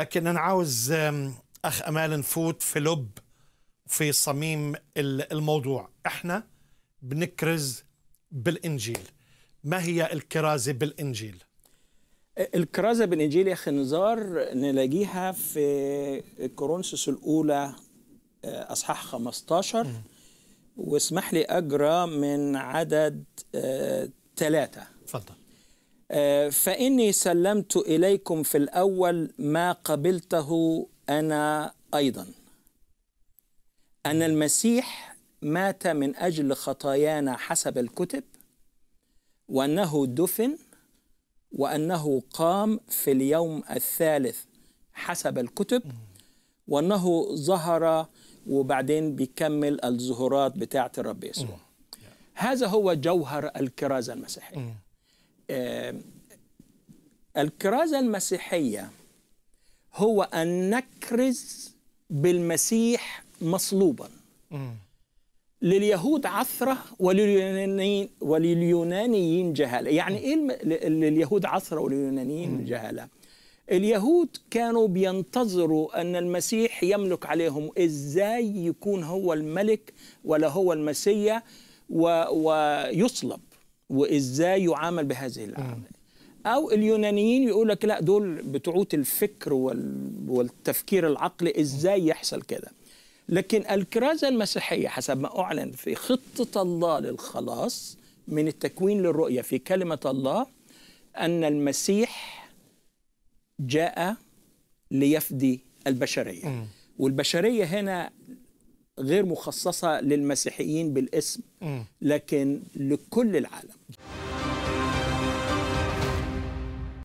لكن انا عاوز اخ امال نفوت في لب في صميم الموضوع احنا بنكرز بالانجيل ما هي الكرازه بالانجيل الكرازه بالانجيل يا اخي نزار نلاقيها في كورنثوس الاولى آه، اصحاح 15 واسمح لي اقرا من عدد ثلاثة آه، اتفضل آه، فإني سلمت إليكم في الأول ما قبلته أنا أيضا أن المسيح مات من أجل خطايانا حسب الكتب وأنه دفن وأنه قام في اليوم الثالث حسب الكتب وأنه ظهر وبعدين بيكمل الظهورات بتاعة الرب يسوع mm. هذا هو جوهر الكرازة المسيحية mm. آه، الكرازة المسيحية هو أن نكرز بالمسيح مصلوبا لليهود عثرة ولليونانيين, ولليونانيين جهالة يعني إيه لليهود عثرة ولليونانيين جهالة اليهود كانوا بينتظروا أن المسيح يملك عليهم إزاي يكون هو الملك ولا هو المسيا ويصلب وازاي يعامل بهذه الاعمال او اليونانيين يقول لك لا دول بتعوت الفكر والتفكير العقلي ازاي يحصل كده لكن الكرازه المسيحيه حسب ما اعلن في خطه الله للخلاص من التكوين للرؤيه في كلمه الله ان المسيح جاء ليفدي البشريه والبشريه هنا غير مخصصه للمسيحيين بالاسم لكن لكل العالم